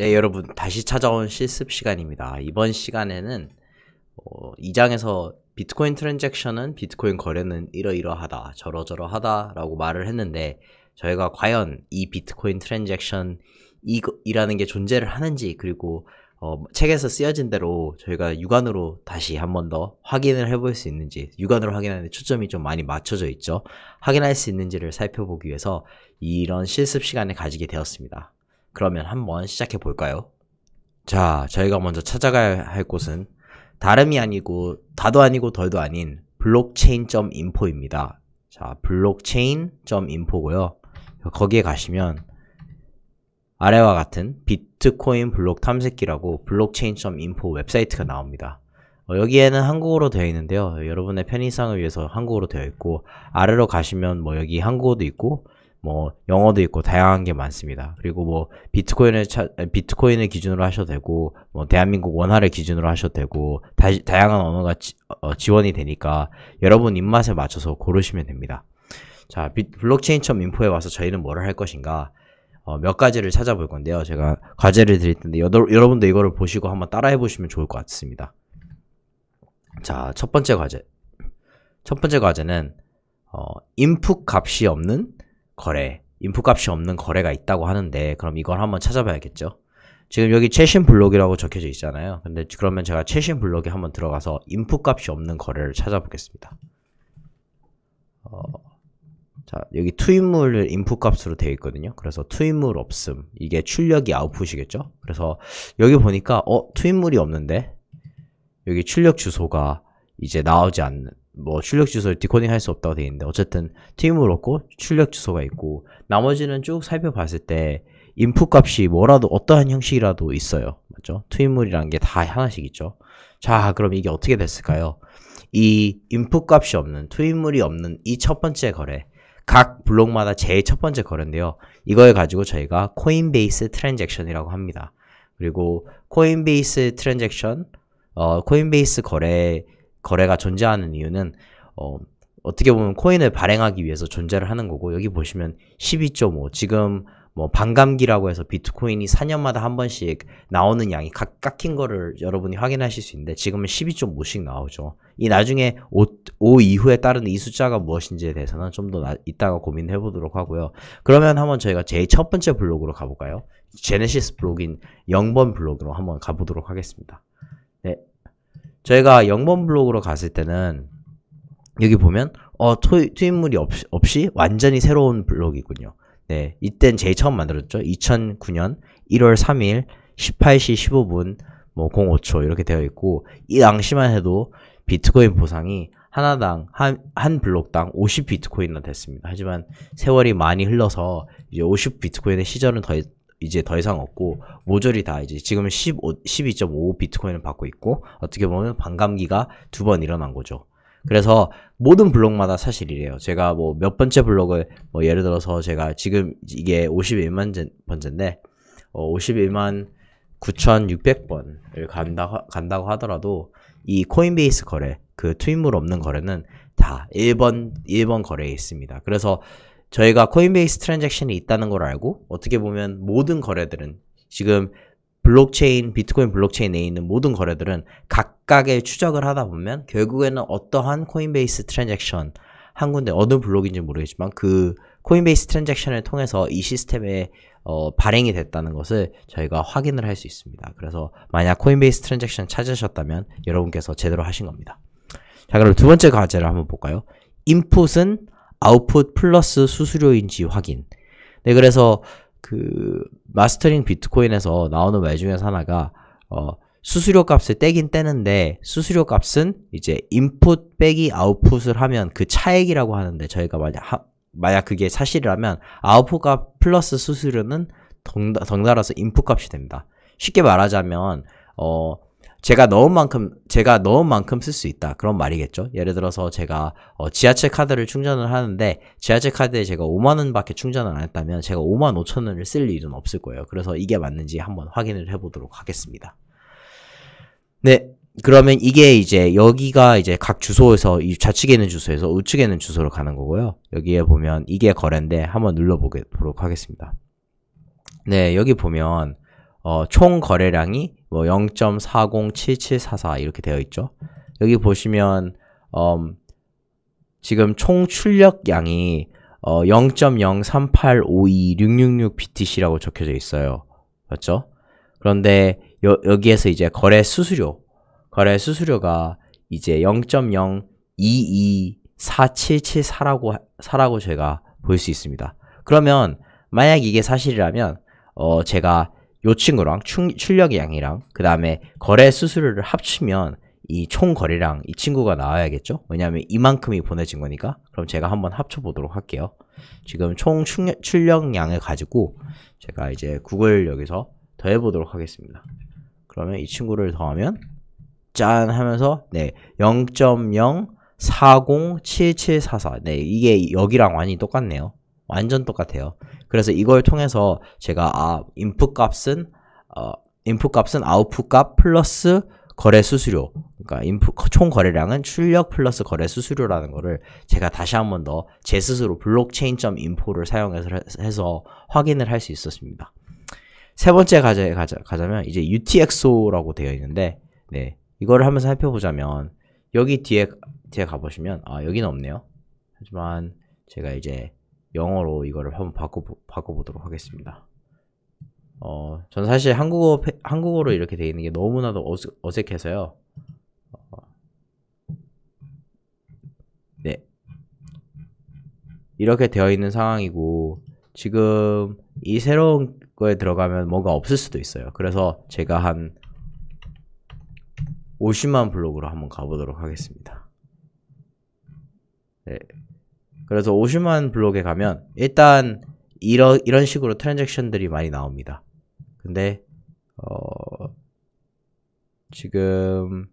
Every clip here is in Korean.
네 여러분 다시 찾아온 실습 시간입니다 이번 시간에는 어, 2장에서 비트코인 트랜잭션은 비트코인 거래는 이러이러하다 저러저러하다 라고 말을 했는데 저희가 과연 이 비트코인 트랜잭션 이라는 게 존재를 하는지 그리고 어, 책에서 쓰여진 대로 저희가 육안으로 다시 한 번 더 확인을 해볼 수 있는지 육안으로 확인하는데 초점이 좀 많이 맞춰져 있죠 확인할 수 있는지를 살펴보기 위해서 이런 실습 시간을 가지게 되었습니다 그러면 한번 시작해 볼까요? 자, 저희가 먼저 찾아가야 할 곳은 다름이 아니고 다도 아니고 덜도 아닌 블록체인.info입니다. 자, 블록체인.info고요. 거기에 가시면 아래와 같은 비트코인 블록 탐색기라고 블록체인.info 웹사이트가 나옵니다. 어, 여기에는 한국어로 되어 있는데요. 여러분의 편의상을 위해서 한국어로 되어 있고 아래로 가시면 뭐 여기 한국어도 있고 뭐 영어도 있고 다양한 게 많습니다. 그리고 뭐 비트코인을 차, 비트코인을 기준으로 하셔도 되고 뭐 대한민국 원화를 기준으로 하셔도 되고 다, 다양한 언어가 지, 어, 지원이 되니까 여러분 입맛에 맞춰서 고르시면 됩니다. 자, 블록체인 첨 인포에 와서 저희는 뭐를 할 것인가? 어, 몇 가지를 찾아볼 건데요. 제가 과제를 드릴 텐데 여, 러분도 이거를 보시고 한번 따라해 보시면 좋을 것 같습니다. 자, 첫 번째 과제. 첫 번째 과제는 어, 인풋 값이 없는 거래, 인풋값이 없는 거래가 있다고 하는데 그럼 이걸 한번 찾아봐야겠죠. 지금 여기 최신 블록이라고 적혀져 있잖아요. 근데 그러면 제가 최신 블록에 한번 들어가서 인풋값이 없는 거래를 찾아보겠습니다. 어, 자 여기 투입물을 인풋값으로 되어 있거든요. 그래서 투입물 없음 이게 출력이 아웃풋이겠죠. 그래서 여기 보니까 어 투입물이 없는데 여기 출력 주소가 이제 나오지 않는 뭐 출력 주소를 디코딩 할 수 없다고 되어 있는데 어쨌든 트임을 얻고 출력 주소가 있고 나머지는 쭉 살펴봤을 때 인풋 값이 뭐라도 어떠한 형식이라도 있어요. 맞죠? 트윈물이라는 게 다 하나씩 있죠. 자, 그럼 이게 어떻게 됐을까요? 이 인풋 값이 없는 트윈물이 없는 이 첫 번째 거래. 각 블록마다 제일 첫 번째 거래인데요. 이걸 가지고 저희가 코인베이스 트랜잭션이라고 합니다. 그리고 코인베이스 트랜잭션 어, 코인베이스 거래 거래가 존재하는 이유는 어, 어떻게 보면 코인을 발행하기 위해서 존재를 하는 거고 여기 보시면 12.5 지금 뭐 반감기라고 해서 비트코인이 4년마다 한 번씩 나오는 양이 각 깎인 거를 여러분이 확인하실 수 있는데 지금은 12.5씩 나오죠. 이 나중에 5, 5 이후에 따른이 숫자가 무엇인지에 대해서는 좀 더 이따가 고민해 보도록 하고요. 그러면 한번 저희가 제일 첫 번째 블록으로 가볼까요? 제네시스 블록인 0번 블록으로 한번 가보도록 하겠습니다. 저희가 영번 블록으로 갔을 때는 여기 보면 어 투, 투입물이 없, 없이 완전히 새로운 블록이군요. 네, 이땐 제일 처음 만들었죠. 2009년 1월 3일 18시 15분 뭐 05초 이렇게 되어 있고 이 당시만 해도 비트코인 보상이 하나당 한, 한 블록당 50비트코인이나 됐습니다. 하지만 세월이 많이 흘러서 이제 50비트코인의 시절은 더 이제 더 이상 없고 모조리 다 이제 지금 15, 12.55 비트코인을 받고 있고 어떻게 보면 반감기가 두 번 일어난 거죠. 그래서 모든 블록마다 사실 이래요. 제가 뭐 몇 번째 블록을 뭐 예를 들어서 제가 지금 이게 51만 번째인데 어, 51만 9,600번을 간다, 간다고 하더라도 이 코인베이스 거래, 그 트윈물 없는 거래는 다 1번, 1번 거래에 있습니다. 그래서 저희가 코인베이스 트랜잭션이 있다는 걸 알고 어떻게 보면 모든 거래들은 지금 블록체인, 비트코인 블록체인에 있는 모든 거래들은 각각의 추적을 하다 보면 결국에는 어떠한 코인베이스 트랜잭션 한 군데 어느 블록인지 모르겠지만 그 코인베이스 트랜잭션을 통해서 이 시스템에 어, 발행이 됐다는 것을 저희가 확인을 할 수 있습니다. 그래서 만약 코인베이스 트랜잭션 찾으셨다면 여러분께서 제대로 하신 겁니다. 자 그럼 두 번째 과제를 한번 볼까요? 인풋은 아웃풋 플러스 수수료인지 확인. 네, 그래서 그 마스터링 비트코인에서 나오는 말 중에서 하나가 어, 수수료 값을 떼긴 떼는데 수수료 값은 이제 인풋 빼기 아웃풋을 하면 그 차액이라고 하는데 저희가 만약 하, 만약 그게 사실이라면 아웃풋 값 플러스 수수료는 덩달아서 인풋 값이 됩니다. 쉽게 말하자면 어 제가 넣은 만큼 제가 넣은 만큼 쓸 수 있다 그런 말이겠죠 예를 들어서 제가 어, 지하철 카드를 충전을 하는데 지하철 카드에 제가 5만원밖에 충전을 안 했다면 제가 5만 5천원을 쓸 일은 없을 거예요 그래서 이게 맞는지 한번 확인을 해보도록 하겠습니다 네 그러면 이게 이제 여기가 이제 각 주소에서 이 좌측에 있는 주소에서 우측에 있는 주소로 가는 거고요 여기에 보면 이게 거래인데 한번 눌러보도록 하겠습니다 네 여기 보면 어, 총 거래량이 뭐0.407744 이렇게 되어 있죠. 여기 보시면 음, 지금 총 출력 양이 어, 0.038526666BTC라고 적혀져 있어요. 맞죠? 그런데 여, 여기에서 이제 거래 수수료, 거래 수수료가 이제 0.0224774라고 사라고 제가 볼 수 있습니다. 그러면 만약 이게 사실이라면 어, 제가 요 친구랑 출력량이랑 그 다음에 거래 수수료를 합치면 이 총 거래량 이 친구가 나와야겠죠 왜냐하면 이만큼이 보내진 거니까 그럼 제가 한번 합쳐 보도록 할게요 지금 총 출력량을 가지고 제가 이제 구글 여기서 더해 보도록 하겠습니다 그러면 이 친구를 더하면 짠 하면서 네 0.0407744. 네, 이게 여기랑 완전히 똑같네요. 완전 똑같아요. 그래서 이걸 통해서 제가 아 인풋 값은 어 인풋 값은 아웃풋 값 플러스 거래 수수료 그러니까 인풋 총 거래량은 출력 플러스 거래 수수료라는 거를 제가 다시 한 번 더 제 스스로 블록체인.info를 사용해서 해서 확인을 할 수 있었습니다. 세 번째 과제에 가자, 가자면 이제 UTXO라고 되어 있는데 네 이거를 하면서 살펴보자면 여기 뒤에 뒤에 가보시면 아 여기는 없네요. 하지만 제가 이제 영어로 이거를 한번 바꿔 바꿔보도록 하겠습니다. 어, 전 사실 한국어 한국어로 이렇게 돼 있는 게 너무나도 어색, 해서요 어, 네, 이렇게 되어 있는 상황이고 지금 이 새로운 거에 들어가면 뭔가 없을 수도 있어요. 그래서 제가 한 50만 블록으로 한번 가보도록 하겠습니다. 네, 그래서 오슈만 블록에 가면 일단 이러, 이런 식으로 트랜잭션들이 많이 나옵니다. 근데 어, 지금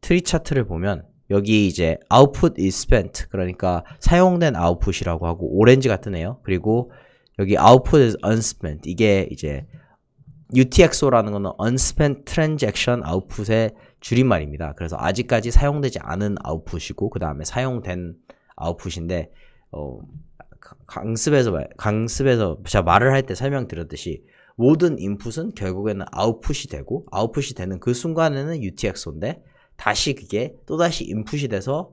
트리 차트를 보면 여기 이제 output is spent 그러니까 사용된 o u t p u t 이라고 하고 오렌지 같은 네요 그리고 여기 output is unspent 이게 이제 UTXO라는 거는 unspent transaction output의 줄임말입니다. 그래서 아직까지 사용되지 않은 o u t p u t 이고그 다음에 사용된 아웃풋인데 어, 강습에서 말, 강습에서 제가 말을 할 때 설명드렸듯이 모든 인풋은 결국에는 아웃풋이 되고 아웃풋이 되는 그 순간에는 UTXO인데 다시 그게 또다시 인풋이 돼서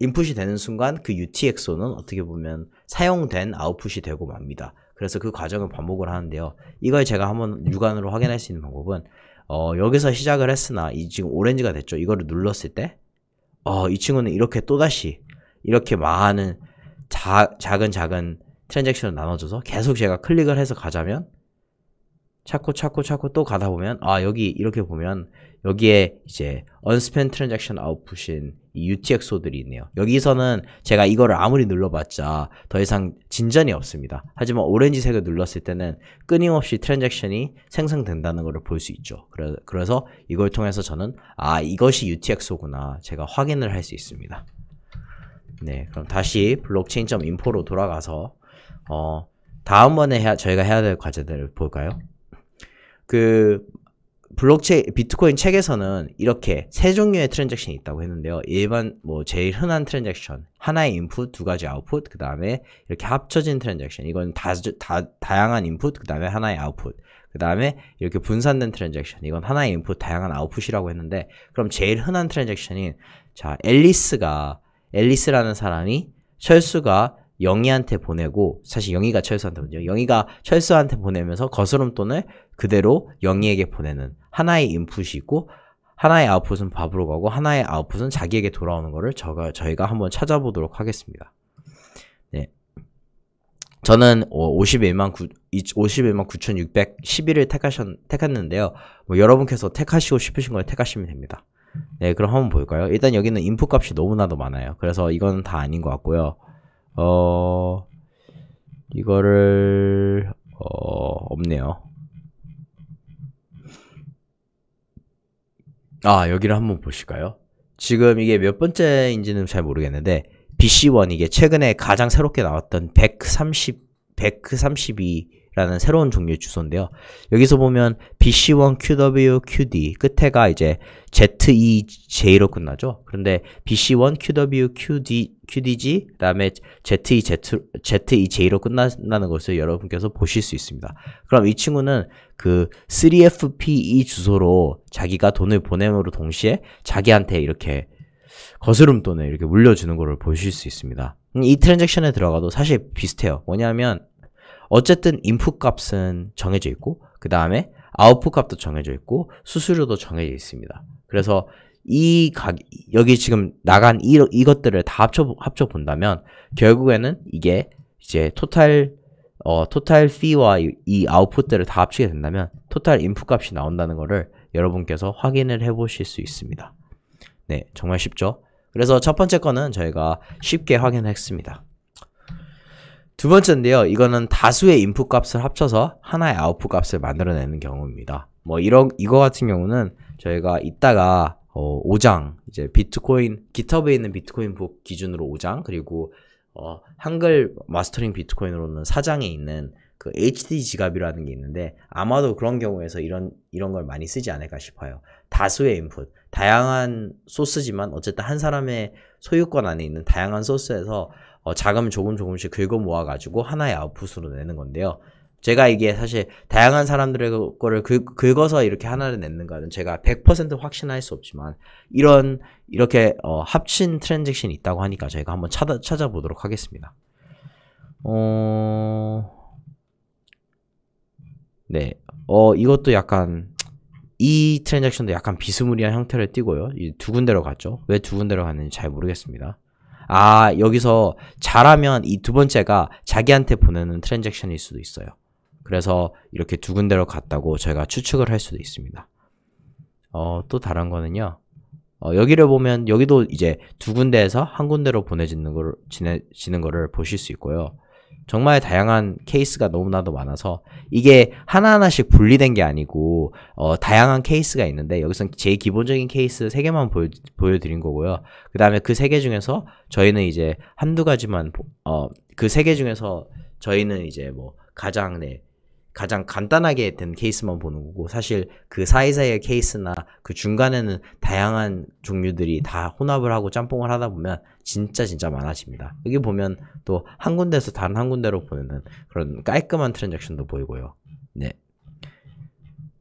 인풋이 되는 순간 그 UTXO는 어떻게 보면 사용된 아웃풋이 되고 맙니다. 그래서 그 과정을 반복을 하는데요. 이걸 제가 한번 육안으로 확인할 수 있는 방법은 어, 여기서 시작을 했으나 이 지금 오렌지가 됐죠. 이거를 눌렀을 때 어, 이 친구는 이렇게 또다시 이렇게 많은 자, 작은 작은 트랜잭션을 나눠줘서 계속 제가 클릭을 해서 가자면 찾고 찾고 찾고 또 가다 보면 아 여기 이렇게 보면 여기에 이제 unspent transaction output인 UTXO들이 있네요. 여기서는 제가 이거를 아무리 눌러봤자 더 이상 진전이 없습니다. 하지만 오렌지색을 눌렀을 때는 끊임없이 트랜잭션이 생성된다는 것을 볼 수 있죠. 그래, 그래서 이걸 통해서 저는 아 이것이 UTXO구나 제가 확인을 할 수 있습니다. 네, 그럼 다시 블록체인.info로 돌아가서 어, 다음번에 해야, 저희가 해야 될 과제들을 볼까요? 그 블록체인 비트코인 책에서는 이렇게 세 종류의 트랜잭션이 있다고 했는데요. 일반 뭐 제일 흔한 트랜잭션 하나의 인풋, 두 가지 아웃풋, 그 다음에 이렇게 합쳐진 트랜잭션 이건 다, 다 다양한 인풋, 그 다음에 하나의 아웃풋. 그 다음에 이렇게 분산된 트랜잭션 이건 하나의 인풋 다양한 아웃풋이라고 했는데 그럼 제일 흔한 트랜잭션인 자 앨리스가 앨리스라는 사람이 철수가 영희한테 보내고 사실 영희가 철수한테 보내죠. 영희가 철수한테 보내면서 거스름돈을 그대로 영희에게 보내는 하나의 인풋이 있고 하나의 아웃풋은 밥으로 가고 하나의 아웃풋은 자기에게 돌아오는 거를 저가, 저희가 한번 찾아보도록 하겠습니다. 네. 저는 51만 9, 51만 9,611을 택하셨, 택했는데요. 뭐 여러분께서 택하시고 싶으신 걸 택하시면 됩니다. 네, 그럼 한번 볼까요? 일단 여기는 인풋 값이 너무나도 많아요. 그래서 이건 다 아닌 것 같고요. 어, 이거를, 어, 없네요. 아, 여기를 한번 보실까요? 지금 이게 몇 번째인지는 잘 모르겠는데, BC1 이게 최근에 가장 새롭게 나왔던 130, 132, 라는 새로운 종류의 주소인데요. 여기서 보면 BC1, QW, QD 끝에가 이제 ZEJ로 끝나죠. 그런데 BC1, QW, QD, QDG 그 다음에 ZEZ, ZEJ로 끝나는 것을 여러분께서 보실 수 있습니다. 그럼 이 친구는 그 3FPE 주소로 자기가 돈을 보냄으로 동시에 자기한테 이렇게 거스름 돈을 이렇게 물려주는 것을 보실 수 있습니다. 이 트랜잭션에 들어가도 사실 비슷해요. 뭐냐면 어쨌든 인풋 값은 정해져 있고 그 다음에 아웃풋 값도 정해져 있고 수수료도 정해져 있습니다. 그래서 이 가, 여기 지금 나간 이, 이것들을 다 합쳐 합쳐 본다면 결국에는 이게 이제 토탈 어 토탈 fee와 이, 아웃풋들을 다 합치게 된다면 토탈 인풋 값이 나온다는 것을 여러분께서 확인을 해 보실 수 있습니다. 네, 정말 쉽죠? 그래서 첫 번째 거는 저희가 쉽게 확인했습니다. 두 번째인데요. 이거는 다수의 인풋 값을 합쳐서 하나의 아웃풋 값을 만들어내는 경우입니다. 뭐 이런 이거 같은 경우는 저희가 이따가 어, 5장 이제 비트코인 기터브에 있는 비트코인 북 기준으로 5장 그리고 어, 한글 마스터링 비트코인으로는 4장에 있는 그 HD 지갑이라는 게 있는데 아마도 그런 경우에서 이런 이런 걸 많이 쓰지 않을까 싶어요. 다수의 인풋, 다양한 소스지만 어쨌든 한 사람의 소유권 안에 있는 다양한 소스에서 어, 자금 조금 조금씩 긁어 모아가지고 하나의 아웃풋으로 내는 건데요. 제가 이게 사실 다양한 사람들의 거를 긁, 어서 이렇게 하나를 냈는가는 제가 100% 확신할 수 없지만 이런 이렇게 어, 합친 트랜잭션이 있다고 하니까 저희가 한번 찾아, 찾아보도록 하겠습니다. 어... 네, 어 이것도 약간 이 트랜잭션도 약간 비스무리한 형태를 띠고요. 이두 군데로 갔죠. 왜 두 군데로 갔는지 잘 모르겠습니다. 아, 여기서 잘하면 이 두 번째가 자기한테 보내는 트랜잭션일 수도 있어요. 그래서 이렇게 두 군데로 갔다고 저희가 추측을 할 수도 있습니다. 어, 또 다른 거는요. 어, 여기를 보면 여기도 이제 두 군데에서 한 군데로 보내지는 걸, 지는 거를 보실 수 있고요. 정말 다양한 케이스가 너무나도 많아서 이게 하나하나씩 분리된 게 아니고 어, 다양한 케이스가 있는데 여기선 제일 기본적인 케이스 세 개만 보여, 보여드린 거고요. 그 다음에 그 세 개 중에서 저희는 이제 한두 가지만 어, 그 세 개 중에서 저희는 이제 뭐 가장 네, 가장 간단하게 된 케이스만 보는 거고 사실 그 사이사이의 케이스나 그 중간에는 다양한 종류들이 다 혼합을 하고 짬뽕을 하다 보면 진짜 진짜 많아집니다. 여기 보면 또 한 군데에서 다른 한 군데로 보내는 그런 깔끔한 트랜잭션도 보이고요. 네.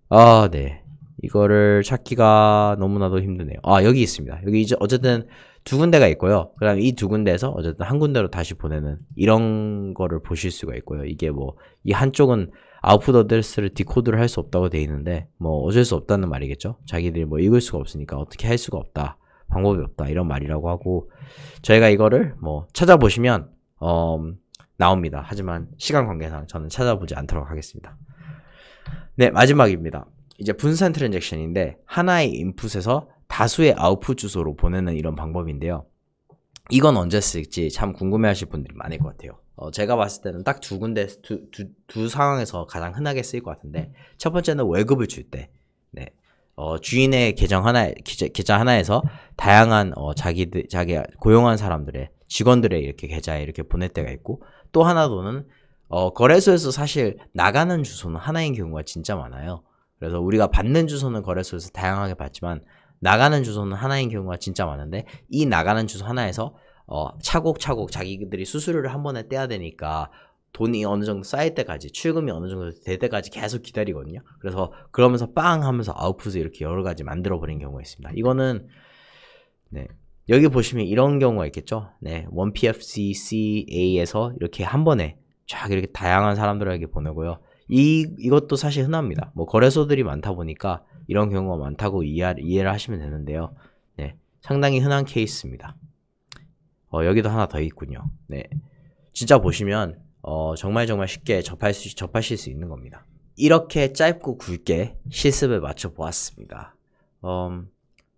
아, 네. 이거를 찾기가 너무나도 힘드네요. 아, 여기 있습니다. 여기 이제 어쨌든 두 군데가 있고요. 그다음 이두 군데에서 어쨌든 한 군데로 다시 보내는 이런 거를 보실 수가 있고요. 이게 뭐 이 한쪽은 아웃풋 어드스를 디코드를 할 수 없다고 되어 있는데 뭐 어쩔 수 없다는 말이겠죠. 자기들이 뭐 읽을 수가 없으니까 어떻게 할 수가 없다. 방법이 없다. 이런 말이라고 하고 저희가 이거를 뭐 찾아보시면 어, 나옵니다. 하지만 시간 관계상 저는 찾아보지 않도록 하겠습니다. 네, 마지막입니다. 이제 분산 트랜잭션인데 하나의 인풋에서 다수의 아웃풋 주소로 보내는 이런 방법인데요. 이건 언제 쓸지 참 궁금해하실 분들이 많을 것 같아요. 어, 제가 봤을 때는 딱 두 군데 두, 두, 두 상황에서 가장 흔하게 쓰일 것 같은데 첫 번째는 월급을 줄 때, 네. 어, 주인의 계정 하나 계좌, 계좌 하나에서 다양한 어, 자기들 자기 고용한 사람들의 직원들의 이렇게 계좌에 이렇게 보낼 때가 있고 또 하나로는 어, 거래소에서 사실 나가는 주소는 하나인 경우가 진짜 많아요. 그래서 우리가 받는 주소는 거래소에서 다양하게 받지만 나가는 주소는 하나인 경우가 진짜 많은데 이 나가는 주소 하나에서 어, 차곡차곡 자기들이 수수료를 한 번에 떼야 되니까 돈이 어느 정도 쌓일 때까지 출금이 어느 정도 될 때까지 계속 기다리거든요. 그래서 그러면서 빵 하면서 아웃풋을 이렇게 여러 가지 만들어 버린 경우가 있습니다. 이거는 네. 여기 보시면 이런 경우가 있겠죠. 네. 1PFCCA에서 이렇게 한 번에 쫙 이렇게 다양한 사람들에게 보내고요. 이, 이것도 사실 흔합니다. 뭐 거래소들이 많다 보니까 이런 경우가 많다고 이해, 이해를 하시면 되는데요. 네. 상당히 흔한 케이스입니다. 어, 여기도 하나 더 있군요. 네. 진짜 보시면, 어, 정말 정말 쉽게 접할 수, 접하실 수 있는 겁니다. 이렇게 짧고 굵게 실습을 맞춰보았습니다 음,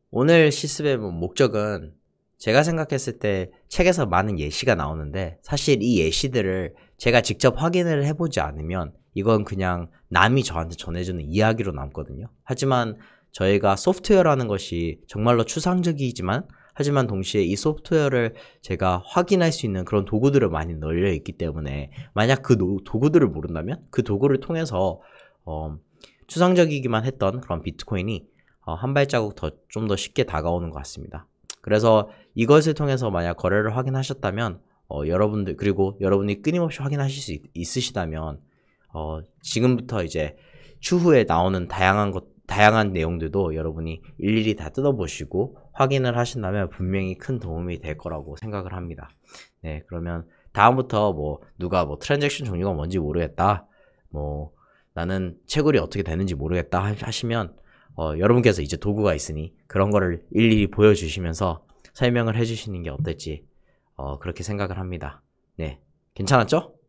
오늘 실습의 뭐 목적은 제가 생각했을 때 책에서 많은 예시가 나오는데 사실 이 예시들을 제가 직접 확인을 해보지 않으면 이건 그냥 남이 저한테 전해주는 이야기로 남거든요. 하지만 저희가 소프트웨어라는 것이 정말로 추상적이지만 하지만 동시에 이 소프트웨어를 제가 확인할 수 있는 그런 도구들을 많이 널려 있기 때문에 만약 그 도구들을 모른다면 그 도구를 통해서 어, 추상적이기만 했던 그런 비트코인이 어, 한 발자국 더 좀 더 쉽게 다가오는 것 같습니다. 그래서 이것을 통해서 만약 거래를 확인하셨다면 어, 여러분들 그리고 여러분이 끊임없이 확인하실 수 있, 있으시다면 어, 지금부터 이제 추후에 나오는 다양한 것, 다양한 내용들도 여러분이 일일이 다 뜯어보시고 확인을 하신다면 분명히 큰 도움이 될 거라고 생각을 합니다. 네, 그러면 다음부터 뭐 누가 뭐 트랜잭션 종류가 뭔지 모르겠다. 뭐 나는 채굴이 어떻게 되는지 모르겠다 하시면 어, 여러분께서 이제 도구가 있으니 그런 거를 일일이 보여주시면서 설명을 해주시는 게 어떨지 어, 그렇게 생각을 합니다. 네, 괜찮았죠?